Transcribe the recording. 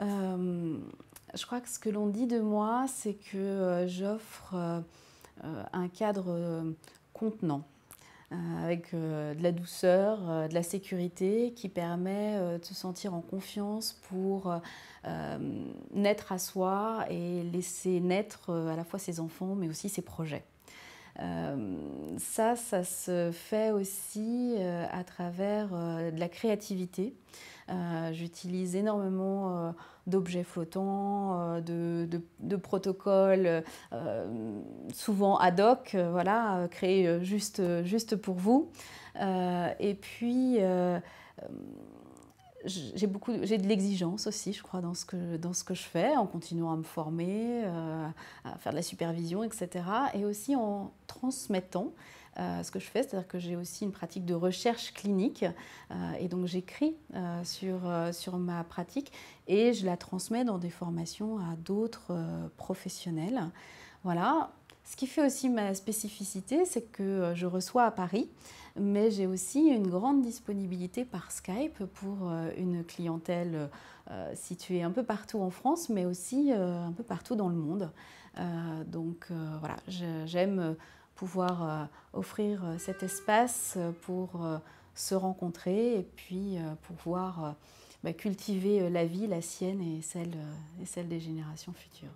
Euh, je crois que ce que l'on dit de moi, c'est que euh, j'offre euh, un cadre contenant avec de la douceur, de la sécurité qui permet de se sentir en confiance pour naître à soi et laisser naître à la fois ses enfants mais aussi ses projets. Euh, ça, ça se fait aussi euh, à travers euh, de la créativité. J'utilise énormément d'objets flottants, de, protocoles souvent ad hoc, voilà, créés juste, juste pour vous. et puis, j'ai beaucoup, j'ai de l'exigence aussi, je crois, dans ce que dans ce que je fais, en continuant à me former, à faire de la supervision, etc. Et aussi en transmettant euh, ce que je fais, c'est-à-dire que j'ai aussi une pratique de recherche clinique euh, et donc j'écris euh, sur, sur ma pratique et je la transmets dans des formations à d'autres professionnels. Voilà. Ce qui fait aussi ma spécificité, c'est que je reçois à Paris, mais j'ai aussi une grande disponibilité par Skype pour une clientèle située un peu partout en France, mais aussi un peu partout dans le monde. donc voilà, j'aime pouvoir euh, offrir euh, cet espace euh, pour se rencontrer et puis pouvoir bah, cultiver la vie, la sienne et celle, et celle des générations futures.